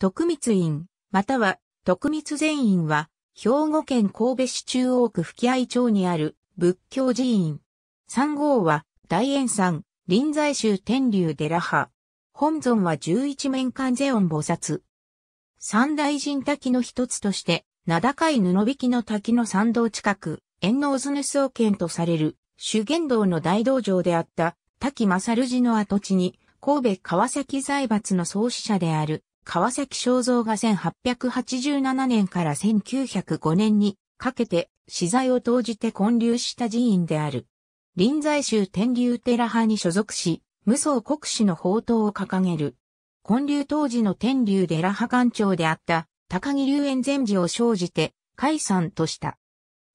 徳光院、または徳光善院は、兵庫県神戸市中央区吹合町にある仏教寺院。三号は大円山、臨済宗天竜寺派。本尊は十一面観世音菩薩。三大神滝の一つとして、名高い布引の滝の参道近く、円能図主総研とされる、修験道の大道場であった、滝正寺の跡地に、神戸川崎財閥の創始者である、川崎正造が1887年から1905年にかけて、資材を投じて建立した寺院である。臨済宗天竜寺派に所属し、無双国史の宝刀を掲げる。建立当時の天竜寺派館長であった高木隆園禅寺を生じて解散とした。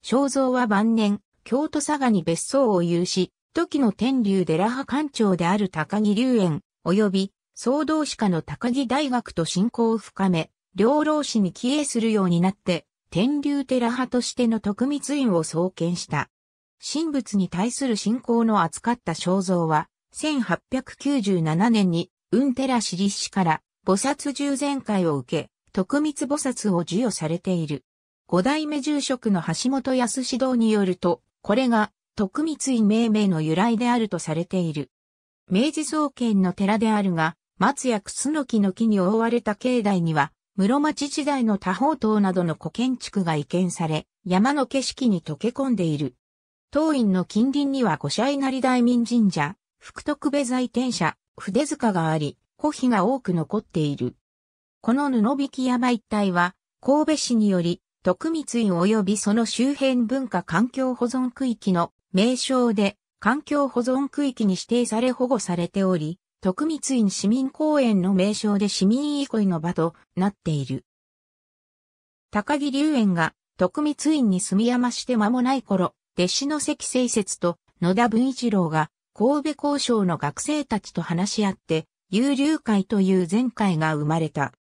正造は晩年、京都佐賀に別荘を有し、時の天竜寺派館長である高木隆園、及び総動士科の高木大学と親交を深め、両老子に帰依するようになって、天竜寺派としての徳光院を創建した。神仏に対する信仰の扱った肖像は、1897年に、雲寺私立市から、菩薩従前会を受け、徳光菩薩を授与されている。五代目住職の橋本康指導によると、これが、徳光院命名の由来であるとされている。明治創建の寺であるが、松や楠スノの木に覆われた境内には、室町時代の多宝塔などの古建築が移建され、山の景色に溶け込んでいる。当院の近隣には五社稲荷大民神社、福徳部財天社、筆塚があり、古碑が多く残っている。この布引山一帯は、神戸市により、徳光院及びその周辺文化環境保存区域の名称で、環境保存区域に指定され保護されており、徳光院市民公園の名称で市民憩いの場となっている。高木隆園が徳光院に住み山して間もない頃、弟子の関清節と野田文一郎が神戸交渉の学生たちと話し合って、有流会という前会が生まれた。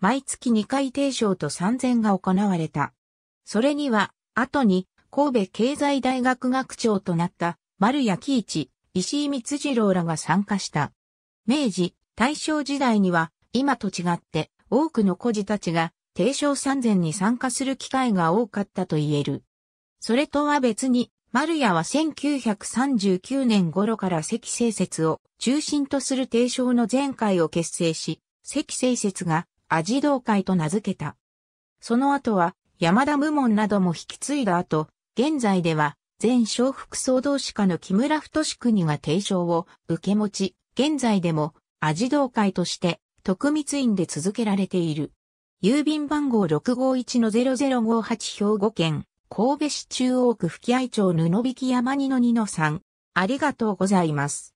毎月2回定賞と参前が行われた。それには、後に神戸経済大学学長となった丸谷喜一、石井光次郎らが参加した。明治、大正時代には、今と違って多くの孤児たちが帝唱三前に参加する機会が多かったと言える。それとは別に、丸屋は1939年頃から赤清説を中心とする帝唱の前回を結成し、赤清説がアジ道会と名付けた。その後は山田無門なども引き継いだ後、現在では前小副総同士課の木村太志国が提唱を受け持ち、現在でも、アジ同会として、特密院で続けられている。郵便番号651-0058兵庫県、神戸市中央区吹合町布引山二の二の三。ありがとうございます。